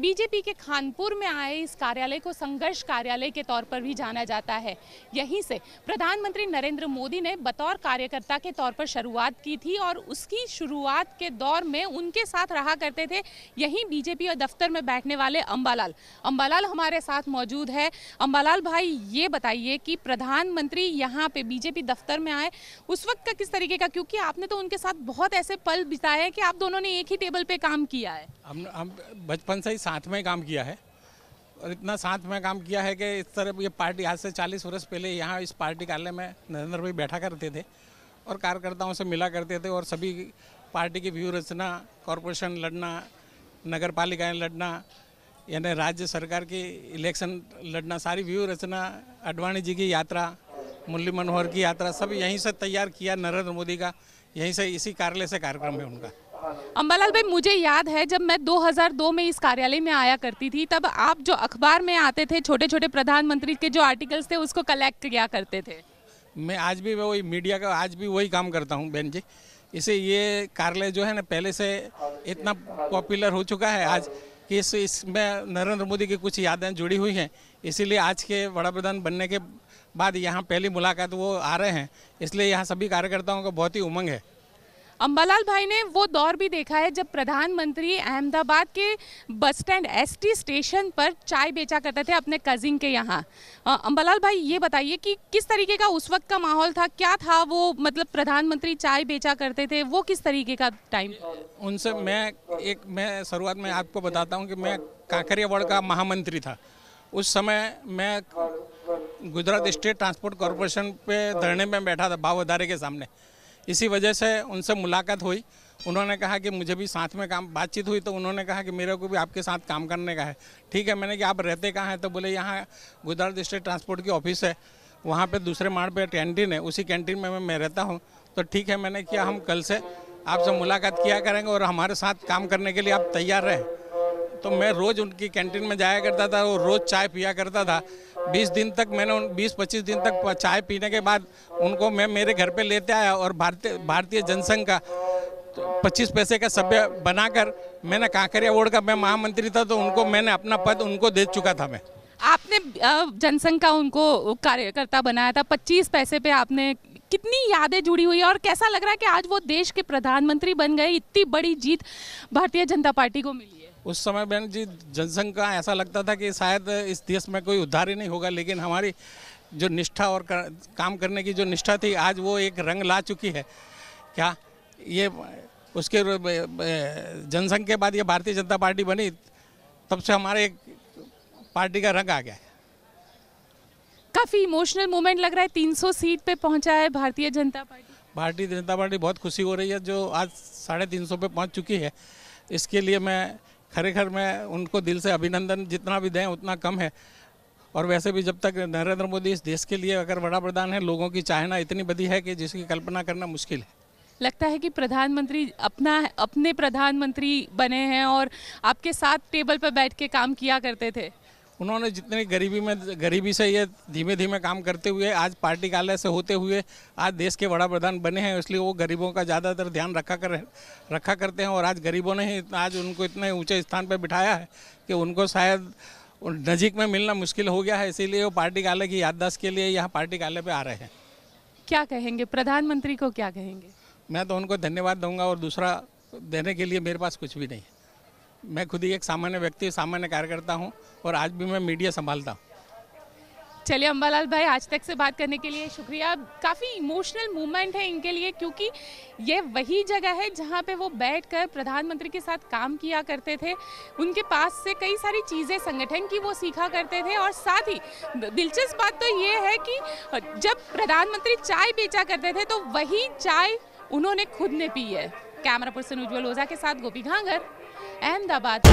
BJP के खानपुर में आए इस कार्यालय को संघर्ष कार्यालय के तौर पर भी जाना जाता है यहीं से प्रधानमंत्री नरेंद्र मोदी ने बतौर कार्यकर्ता के तौर पर शुरुआत की थी और उसकी शुरुआत के दौर में उनके साथ रहा करते थे यहीं बीजेपी और दफ्तर में बैठने वाले अम्बालाल अम्बालाल हमारे साथ मौजूद है अम्बालाल भाई ये बताइए कि प्रधानमंत्री यहाँ पे बीजेपी दफ्तर में आए उस वक्त का किस तरीके का क्योंकि आपने तो उनके साथ बहुत ऐसे पल बिताए कि आप दोनों ने एक ही टेबल पे काम किया है हम हम बचपन से ही साथ में काम किया है और इतना साथ में काम किया है कि इस तरह ये पार्टी आज से 40 वर्ष पहले यहाँ इस पार्टी कार्यालय में नरेंद्र भाई बैठा करते थे और कार्यकर्ताओं से मिला करते थे और सभी पार्टी की व्यू रचना कॉरपोरेशन लड़ना नगर पालिकाएँ लड़ना यानी राज्य सरकार की इलेक्शन लड़ना सारी व्यू रचना अडवाणी जी की यात्रा मुरली मनोहर की यात्रा सब यहीं से तैयार किया नरेंद्र मोदी का यहीं से इसी कार्यालय से कार्यक्रम है उनका अम्बालाल भाई मुझे याद है जब मैं 2002 में इस कार्यालय में आया करती थी तब आप जो अखबार में आते थे छोटे छोटे प्रधानमंत्री के जो आर्टिकल्स थे उसको कलेक्ट किया करते थे मैं आज भी वही मीडिया का आज भी वही काम करता हूँ बहन जी इसे ये कार्यालय जो है ना पहले से इतना पॉपुलर हो चुका है आज कि इस इसमें नरेंद्र मोदी की कुछ यादें जुड़ी हुई हैं इसीलिए आज के वड़ा प्रधान बनने के बाद यहाँ पहली मुलाकात वो आ रहे हैं इसलिए यहाँ सभी कार्यकर्ताओं का बहुत ही उमंग है अम्बालाल भाई ने वो दौर भी देखा है जब प्रधानमंत्री अहमदाबाद के बस स्टैंड एसटी स्टेशन पर चाय बेचा करते थे अपने कजिन के यहाँ अम्बालाल भाई ये बताइए कि किस तरीके का उस वक्त का माहौल था क्या था वो मतलब प्रधानमंत्री चाय बेचा करते थे वो किस तरीके का टाइम उनसे मैं एक मैं शुरुआत में आपको बताता हूँ कि मैं कांकरियावाड़ का महामंत्री था उस समय मैं गुजरात स्टेट ट्रांसपोर्ट कॉरपोरेशन पे धरने में बैठा था भाव के सामने इसी वजह से उनसे मुलाकात हुई उन्होंने कहा कि मुझे भी साथ में काम बातचीत हुई तो उन्होंने कहा कि मेरे को भी आपके साथ काम करने का है ठीक है मैंने कि आप रहते कहाँ हैं तो बोले यहाँ गुजरात डिस्ट्रिक्ट ट्रांसपोर्ट की ऑफिस है वहाँ पे दूसरे माड़ पे कैंटीन है उसी कैंटीन में मैं रहता हूँ तो ठीक है मैंने किया हम कल से आपसे मुलाकात किया करेंगे और हमारे साथ काम करने के लिए आप तैयार रहें तो मैं रोज़ उनकी कैंटीन में जाया करता था और रोज़ चाय पिया करता था बीस दिन तक मैंने उन बीस पच्चीस दिन तक चाय पीने के बाद उनको मैं मेरे घर पे लेते आया और भारतीय भारतीय जनसंघ का तो पच्चीस पैसे का सभ्य बनाकर मैंने कांकरिया वोड़ का मैं महामंत्री था तो उनको मैंने अपना पद उनको दे चुका था मैं आपने जनसंघ का उनको कार्यकर्ता बनाया था पच्चीस पैसे पे आपने कितनी यादें जुड़ी हुई है और कैसा लग रहा है कि आज वो देश के प्रधानमंत्री बन गए इतनी बड़ी जीत भारतीय जनता पार्टी को मिली है उस समय बहन जी जनसंघ का ऐसा लगता था कि शायद इस देश में कोई उद्धार ही नहीं होगा लेकिन हमारी जो निष्ठा और कर, काम करने की जो निष्ठा थी आज वो एक रंग ला चुकी है क्या ये उसके जनसंघ के बाद ये भारतीय जनता पार्टी बनी तब से हमारे पार्टी का रंग आ गया है काफ़ी इमोशनल मोमेंट लग रहा है 300 सीट पे पहुंचा है भारतीय जनता पार्टी भारतीय जनता पार्टी बहुत खुशी हो रही है जो आज साढ़े तीन सौ पे पहुँच चुकी है इसके लिए मैं खरेखर मैं उनको दिल से अभिनंदन जितना भी दें उतना कम है और वैसे भी जब तक नरेंद्र मोदी इस देश के लिए अगर बड़ा प्रधान है लोगों की चाहना इतनी बदी है कि जिसकी कल्पना करना मुश्किल है लगता है कि प्रधानमंत्री अपना अपने प्रधानमंत्री बने हैं और आपके साथ टेबल पर बैठ के काम किया करते थे उन्होंने जितनी गरीबी में गरीबी से ये धीमे धीमे काम करते हुए आज पार्टी कार्यालय से होते हुए आज देश के बड़ा प्रधान बने हैं इसलिए वो गरीबों का ज़्यादातर ध्यान रखा कर रखा करते हैं और आज गरीबों ने ही आज उनको इतने ऊँचे स्थान पर बिठाया है कि उनको शायद नज़ीक में मिलना मुश्किल हो गया है इसीलिए वो पार्टी कार्यालय की याददाश्त के लिए यहाँ पार्टी कार्यालय पर आ रहे हैं क्या कहेंगे प्रधानमंत्री को क्या कहेंगे मैं तो उनको धन्यवाद दूंगा और दूसरा देने के लिए मेरे पास कुछ भी नहीं है मैं खुद ही एक सामान्य व्यक्ति सामान्य कार्यकर्ता हूँ और आज भी मैं मीडिया संभालता हूँ चलिए अम्बालाल भाई आज तक से बात करने के लिए शुक्रिया काफ़ी इमोशनल मूवमेंट है इनके लिए क्योंकि ये वही जगह है जहाँ पे वो बैठकर प्रधानमंत्री के साथ काम किया करते थे उनके पास से कई सारी चीज़ें संगठन की वो सीखा करते थे और साथ ही दिलचस्प बात तो ये है कि जब प्रधानमंत्री चाय बेचा करते थे तो वही चाय उन्होंने खुद ने पी है कैमरा पर्सन उज्ज्वल ओझा के साथ गोपी घांगर अहमदाबाद